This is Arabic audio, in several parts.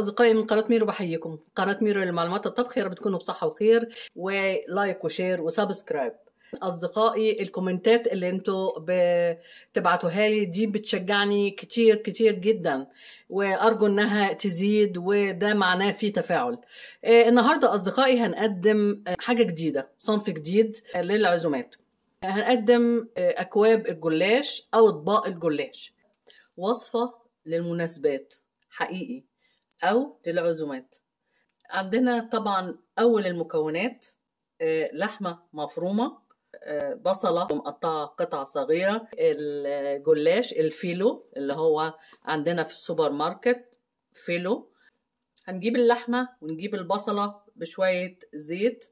أصدقائي من قناة ميرو بحييكم قناة ميرو للمعلومات الطبخ يا رب تكونوا بصحة وخير ولايك وشير وسبسكرايب أصدقائي الكومنتات اللي انتوا بتبعتوها لي دي بتشجعني كتير كتير جدا وأرجو إنها تزيد وده معناه في تفاعل آه، النهاردة أصدقائي هنقدم آه، حاجة جديدة صنف جديد آه، للعزومات هنقدم أكواب الجلاش أو أطباق الجلاش وصفة للمناسبات حقيقي أو للعزومات عندنا طبعا أول المكونات آه، لحمة مفرومة آه، بصلة مقطعة قطع صغيرة الجلاش الفيلو اللي هو عندنا في السوبر ماركت فيلو هنجيب اللحمة ونجيب البصلة بشوية زيت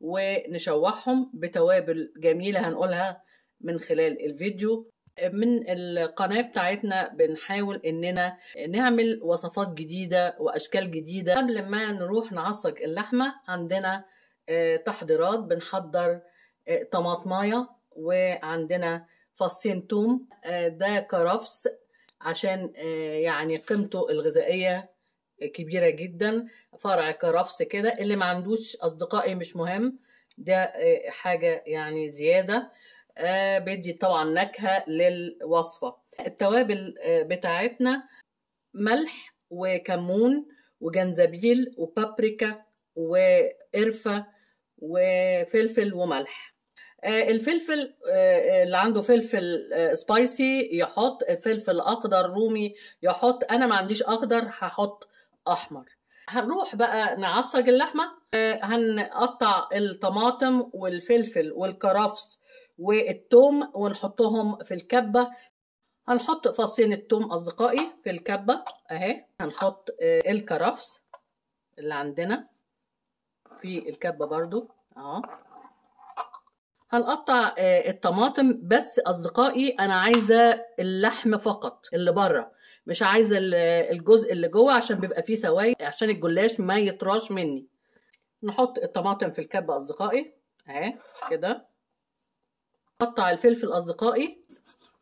ونشوحهم بتوابل جميلة هنقولها من خلال الفيديو من القناة بتاعتنا بنحاول إننا نعمل وصفات جديدة وأشكال جديدة قبل ما نروح نعصق اللحمة عندنا آه، تحضيرات بنحضر آه، طماطماية وعندنا فصين توم آه، ده كرفس عشان يعني قيمته الغذائية كبيرة جدا فرع كرفس كده اللي ما عندوش أصدقائي مش مهم ده حاجة يعني زيادة آه، بيدي طبعا نكهه للوصفه التوابل آه، بتاعتنا ملح وكمون وجنزبيل وبابريكا وقرفه وفلفل وملح آه، الفلفل اللي عنده فلفل سبايسي يحط فلفل اخضر رومي يحط انا ما عنديش اخضر هحط احمر هنروح بقى نعصج اللحمه هنقطع الطماطم والفلفل والكرفس والثوم ونحطهم في الكبة هنحط فصين الثوم أصدقائي في الكبة أهي هنحط آه، الكرفس اللي عندنا في الكبة برضو أهو هنقطع آه، الطماطم بس أصدقائي أنا عايزة اللحم فقط اللي بره مش عايزة الجزء اللي جوه عشان بيبقى فيه سوائل عشان الجلاش ما يطراش مني نحط الطماطم في الكبة أصدقائي أهي كده هقطع الفلفل أصدقائي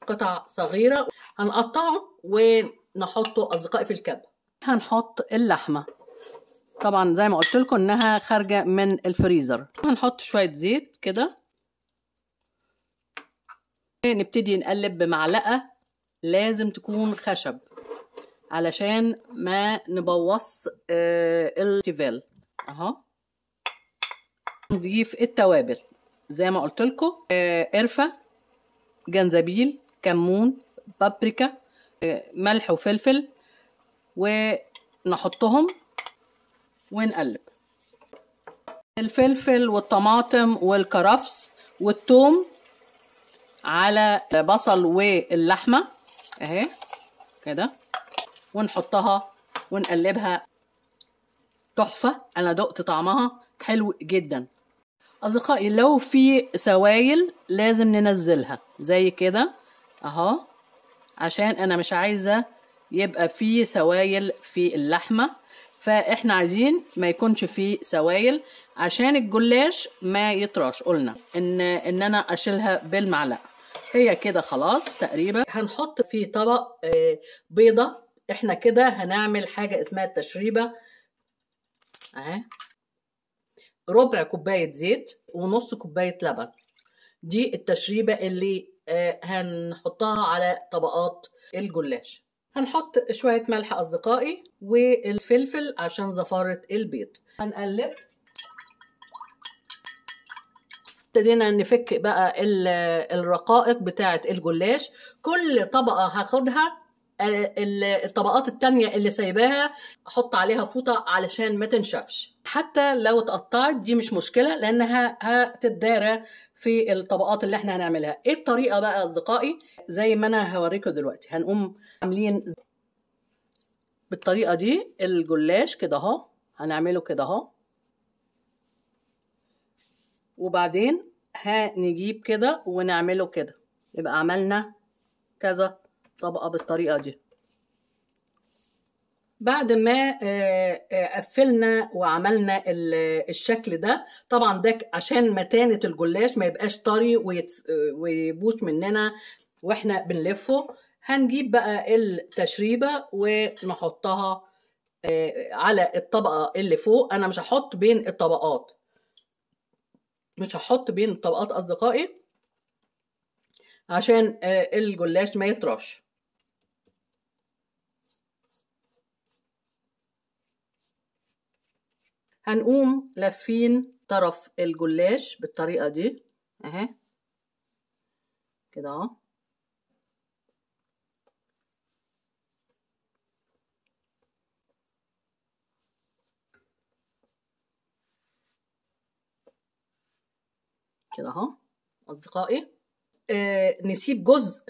قطع صغيرة هنقطعه ونحطه أصدقائي في الكب هنحط اللحمة طبعا زي ما قلت لكم انها خارجه من الفريزر هنحط شويه زيت كده نبتدي نقلب بمعلقه لازم تكون خشب علشان ما نبوظ آه، التيفال اهو نضيف التوابل زي ما قلت لكم آه، قرفه جنزبيل كمون بابريكا آه، ملح وفلفل ونحطهم ونقلب الفلفل والطماطم والكرفس والثوم على بصل واللحمه اهي كده ونحطها ونقلبها تحفه انا دقت طعمها حلو جدا أصدقائي لو في سوايل لازم ننزلها زي كده أهو عشان أنا مش عايزة يبقى في سوايل في اللحمة فإحنا عايزين ما يكونش في سوايل عشان الجلاش ما يطراش قلنا إن, إن أنا أشيلها بالمعلقة هي كده خلاص تقريبا هنحط في طبق آه، بيضة إحنا كده هنعمل حاجة اسمها التشريبة أهي ربع كوباية زيت ونص كوباية لبن دي التشريبة اللي آه، هنحطها على طبقات الجلاش هنحط شوية ملح أصدقائي والفلفل عشان زفارة البيض هنقلب ابتدينا نفك بقى الرقائق بتاعة الجلاش كل طبقة هاخدها آه، الطبقات التانية اللي سايباها احط عليها فوطة علشان ما تنشفش حتى لو اتقطعت دي مش مشكلة لانها هتتدارى في الطبقات اللي احنا هنعملها ايه الطريقة بقى اصدقائي زي ما انا هوريكم دلوقتي هنقوم عاملين بالطريقة دي الجلاش كده اهو هنعمله كده اهو وبعدين هنجيب كده ونعمله كده يبقى عملنا كذا الطبقة بالطريقة دي بعد ما آه، آه، قفلنا وعملنا الشكل ده طبعا ده عشان متانة الجلاش ما يبقاش طري ويبوش مننا واحنا بنلفه هنجيب بقى التشريبة ونحطها آه، على الطبقة اللي فوق انا مش هحط بين الطبقات مش هحط بين الطبقات اصدقائي عشان الجلاش ما يطرش هنقوم لافين طرف الجلاش بالطريقة دي اهي كده اهو كده اهو اصدقائي آه نسيب جزء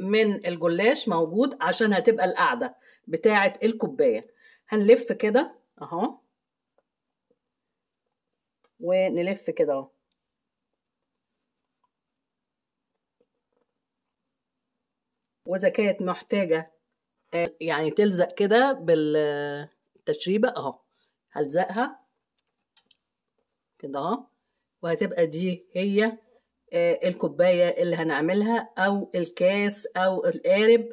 من الجلاش موجود عشان هتبقى القاعده بتاعه الكوبايه هنلف كده اهو ونلف كده اهو واذا كانت محتاجه يعني تلزق كده بالتشريبه اهو هلزقها كده اهو وهتبقى دي هي آه، الكوبايه اللي هنعملها او الكاس او القارب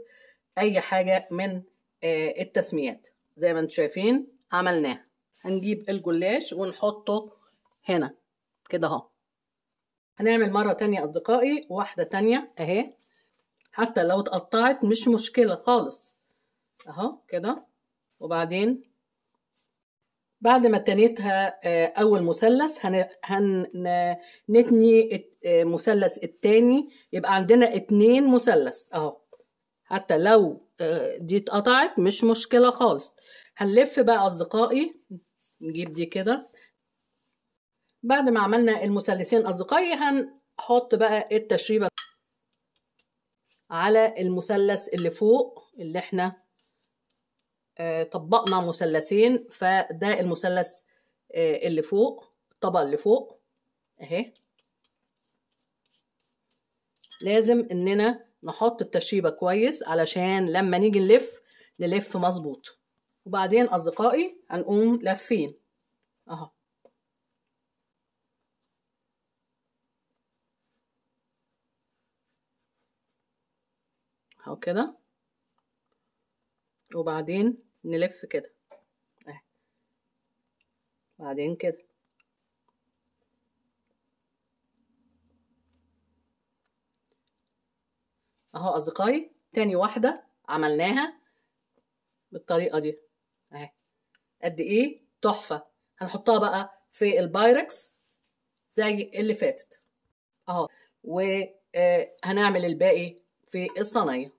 اي حاجه من آه، التسميات زي ما انتم شايفين عملناها هنجيب الجلاش ونحطه هنا كده اهو هنعمل مرة تانية أصدقائي واحدة تانية أهي حتى لو اتقطعت مش مشكلة خالص أهو كده وبعدين بعد ما تنيتها آه، أول مثلث هنتني آه، مثلث التاني يبقى عندنا اتنين مثلث أهو حتى لو آه، دي اتقطعت مش مشكلة خالص هنلف بقى أصدقائي نجيب دي كده بعد ما عملنا المثلثين أصدقائي هنحط بقى التشريبة على المثلث اللي فوق اللي احنا آه، طبقنا مثلثين فده المثلث آه، اللي فوق الطبقة اللي فوق اهي لازم اننا نحط التشريبة كويس علشان لما نيجي نلف نلف مظبوط وبعدين اصدقائي هنقوم لفين اهو اهو كده وبعدين نلف كده اهي بعدين كده اهو اصدقائي تاني واحده عملناها بالطريقه دي اهي قد ايه تحفه هنحطها بقى في البايركس زي اللي فاتت اهو وهنعمل آه، الباقي Sophia sunny.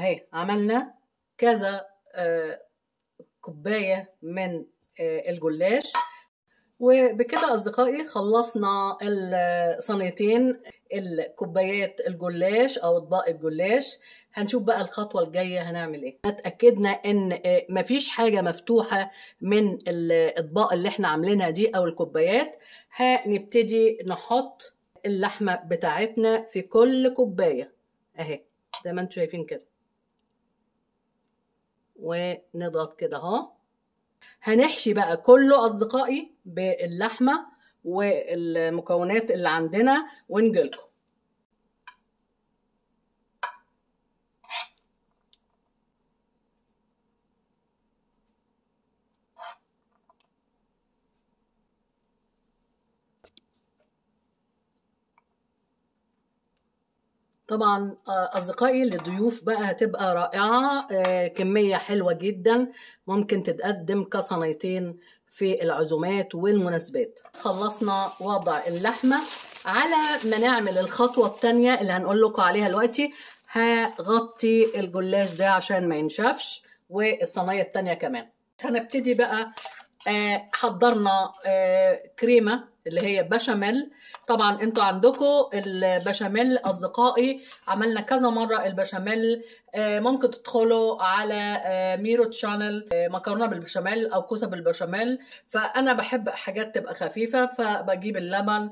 اهي عملنا كذا آه، كوبايه من آه، الجلاش وبكده اصدقائي خلصنا الصينيتين الكوبايات الجلاش او اطباق الجلاش هنشوف بقى الخطوه الجايه هنعمل ايه اتاكدنا ان آه، مفيش حاجه مفتوحه من الاطباق اللي احنا عاملينها دي او الكوبايات هنبتدي نحط اللحمه بتاعتنا في كل كوبايه اهي زي ما انتم شايفين كده ونضغط كده اهو هنحشي بقى كله اصدقائي باللحمه والمكونات اللي عندنا ونجيلكم طبعا آه، اصدقائي للضيوف بقى هتبقى رائعه آه، كميه حلوه جدا ممكن تتقدم كصنايتين في العزومات والمناسبات خلصنا وضع اللحمه على ما نعمل الخطوه الثانيه اللي هنقول لكم عليها دلوقتي هغطي الجلاش ده عشان ما ينشفش والصنايه الثانيه كمان هنبتدي بقى آه، حضرنا كريمه اللي هي بشاميل طبعا انتوا عندكم البشاميل اصدقائي عملنا كذا مره البشاميل آه، ممكن تدخلوا على آه، ميرو تشانل آه، مكرونه بالبشاميل او كوسه بالبشاميل فانا بحب حاجات تبقى خفيفه فبجيب اللبن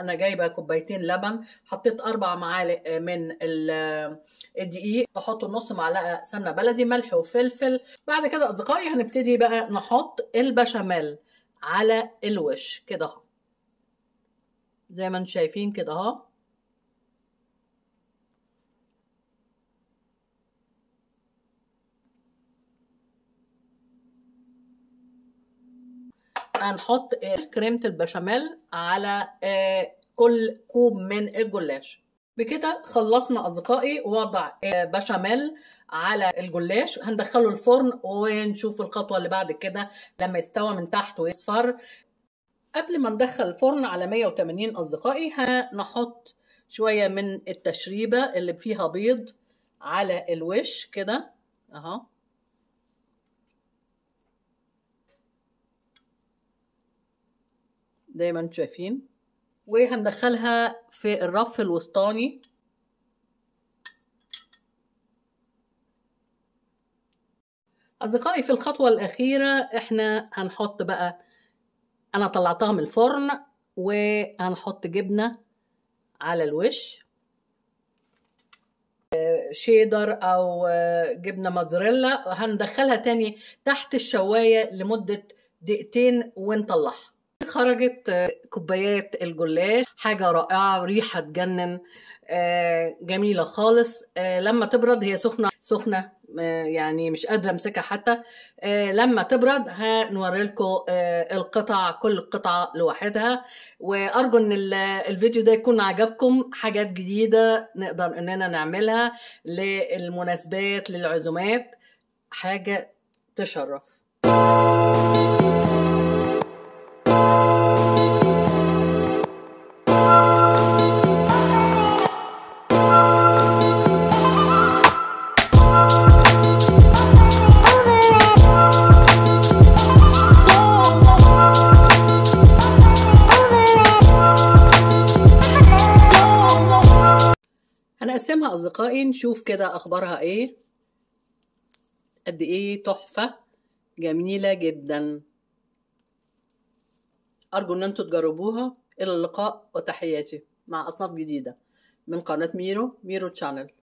انا جايبه كوبايتين لبن حطيت اربع معالق من الدقيق بحط نص معلقه سمنه بلدي ملح وفلفل بعد كده اصدقائي هنبتدي بقى نحط البشاميل على الوش كده زي ما انتم شايفين كده اهو هنحط كريمة البشاميل على آه، كل كوب من الجلاش بكده خلصنا أصدقائي وضع آه، بشاميل على الجلاش هندخله الفرن ونشوف الخطوة اللي بعد كده لما يستوى من تحت ويصفر قبل ما ندخل الفرن على 180 أصدقائي هنحط شوية من التشريبة اللي فيها بيض على الوش كده اهو زي ما انتم شايفين وهندخلها في الرف الوسطاني أصدقائي في الخطوة الأخيرة إحنا هنحط بقى انا طلعتها من الفرن وهنحط جبنه على الوش آه، شيدر او آه، جبنه مازوريلا هندخلها تاني تحت الشوايه لمده دقيقتين ونطلعها خرجت آه، كوبايات الجلاش حاجة رائعة ريحة تجنن جميلة خالص لما تبرد هي سخنة سخنة آه، يعني مش قادره امسكها حتى آه، لما تبرد هنوري لكم آه، القطع كل قطعه لوحدها وارجو ان الفيديو ده يكون عجبكم حاجات جديده نقدر اننا نعملها للمناسبات للعزومات حاجه تشرف أصدقائي نشوف كده أخبارها إيه قد إيه تحفة جميلة جدا أرجو إن أنتوا تجربوها إلى اللقاء وتحياتي مع أصناف جديدة من قناة ميرو ميرو تشانل